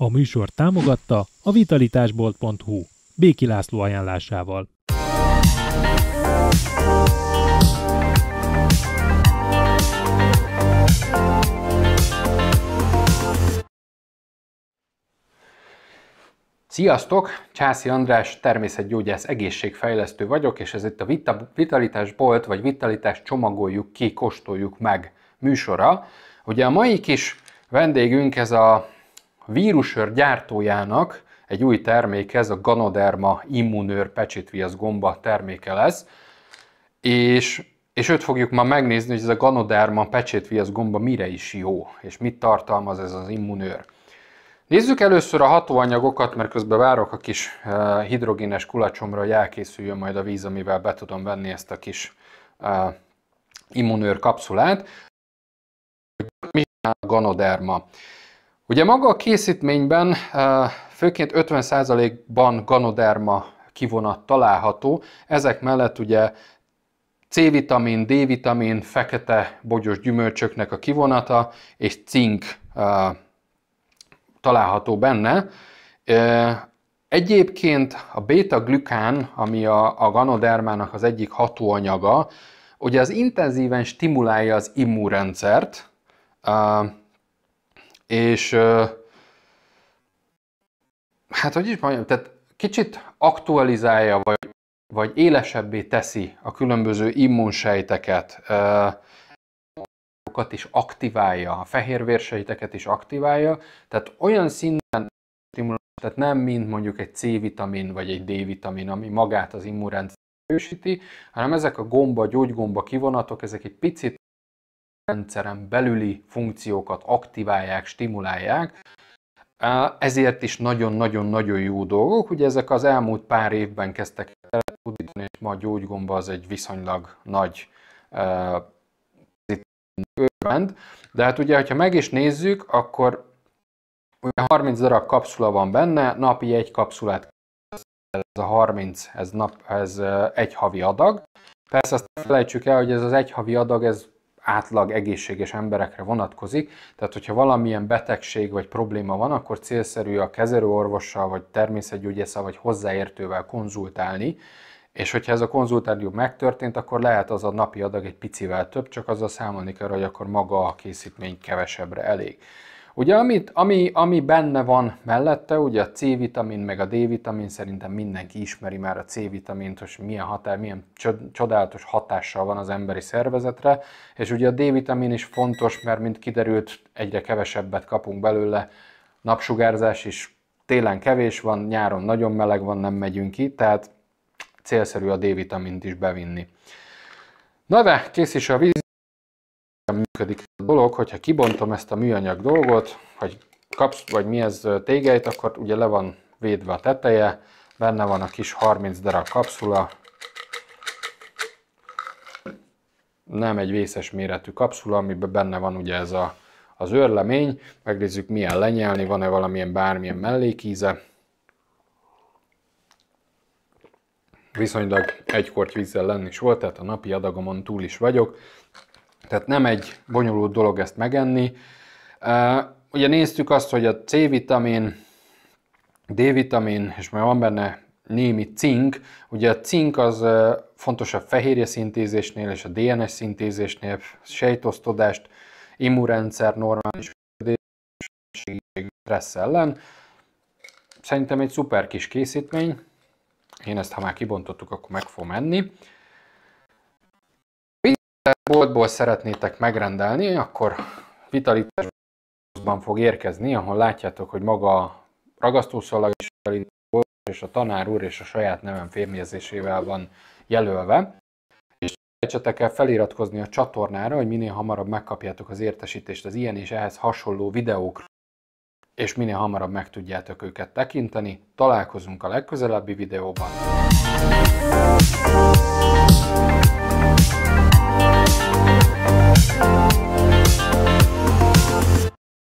A műsor támogatta a vitalitásbolt.hu Béki László ajánlásával. Sziasztok! Császi András, természetgyógyász, egészségfejlesztő vagyok, és ez itt a Vita, Vitalitás Bolt, vagy Vitalitás Csomagoljuk ki, kóstoljuk meg műsora. Ugye a mai kis vendégünk ez a Vírusör gyártójának egy új terméke, ez a Ganoderma Immunőr pecsétviasz gomba terméke lesz, és, és őt fogjuk ma megnézni, hogy ez a Ganoderma pecsétviasz gomba mire is jó, és mit tartalmaz ez az immunőr. Nézzük először a hatóanyagokat, mert közben várok a kis eh, hidrogénes kulacsomra, hogy elkészüljön majd a víz, amivel be tudom venni ezt a kis eh, immunőr kapszulát. Mi a ganoderma? Ugye maga a készítményben eh, főként 50%-ban ganoderma kivonat található, ezek mellett ugye C-vitamin, D-vitamin, fekete bogyos gyümölcsöknek a kivonata és cink eh, található benne. Eh, egyébként a beta-glükán, ami a, ganodermának az egyik hatóanyaga, ugye az intenzíven stimulálja az immunrendszert, és hát hogy is mondjam, tehát kicsit aktualizálja, vagy, vagy élesebbé teszi a különböző immunsejteket, is aktiválja, a fehérvérsejteket is aktiválja, tehát olyan szinten stimulál, tehát nem mint mondjuk egy C-vitamin vagy egy D-vitamin, ami magát az immunrendszer erősíti, hanem ezek a gomba, gyógygomba kivonatok, ezek egy picit rendszeren belüli funkciókat aktiválják, stimulálják, ezért is nagyon-nagyon-nagyon jó dolgok. Ugye ezek az elmúlt pár évben kezdtek el tudni, és ma a gyógygomba az egy viszonylag nagy ment. De hát ugye, ha meg is nézzük, akkor ugye 30 darab kapszula van benne, napi egy kapszulát ez a 30, ez, nap, ez egy havi adag. Persze azt felejtsük el, hogy ez az egy havi adag, ez átlag egészséges emberekre vonatkozik, tehát hogyha valamilyen betegség vagy probléma van, akkor célszerű a kezelőorvossal, vagy természetgyógyásszal, vagy hozzáértővel konzultálni, és hogyha ez a konzultáció megtörtént, akkor lehet az a napi adag egy picivel több, csak azzal számolni kell, hogy akkor maga a készítmény kevesebbre elég. Ugye amit, ami, ami benne van mellette, ugye a C-vitamin meg a D-vitamin, szerintem mindenki ismeri már a C-vitamint, hogy milyen, határ, milyen csodálatos hatással van az emberi szervezetre, és ugye a D-vitamin is fontos, mert mint kiderült, egyre kevesebbet kapunk belőle, napsugárzás is télen kevés van, nyáron nagyon meleg van, nem megyünk ki, tehát célszerű a D-vitamint is bevinni. Na de, kész is a víz működik a dolog, hogyha kibontom ezt a műanyag dolgot, hogy kapsz, vagy mi ez tégeit akkor ugye le van védve a teteje, benne van a kis 30 darab kapszula, nem egy vészes méretű kapszula, amiben benne van ugye ez a, az őrlemény, megnézzük milyen lenyelni, van-e valamilyen bármilyen mellékíze. Viszonylag egy kort vízzel lenni is volt, tehát a napi adagomon túl is vagyok, tehát nem egy bonyolult dolog ezt megenni. Ugye néztük azt, hogy a C-vitamin, D-vitamin, és már van benne némi cink. Ugye a cink az fontos a fehérje szintézésnél és a DNS szintézésnél, sejtosztodást, immunrendszer normális stressz ellen. Szerintem egy szuper kis készítmény. Én ezt, ha már kibontottuk, akkor meg fogom enni boltból szeretnétek megrendelni, akkor vitalitásban fog érkezni, ahol látjátok, hogy maga a ragasztószalag is és a tanár úr és a saját nevem fémjelzésével van jelölve. És Felejtsetek el feliratkozni a csatornára, hogy minél hamarabb megkapjátok az értesítést az ilyen és ehhez hasonló videókra, és minél hamarabb meg tudjátok őket tekinteni. Találkozunk a legközelebbi videóban.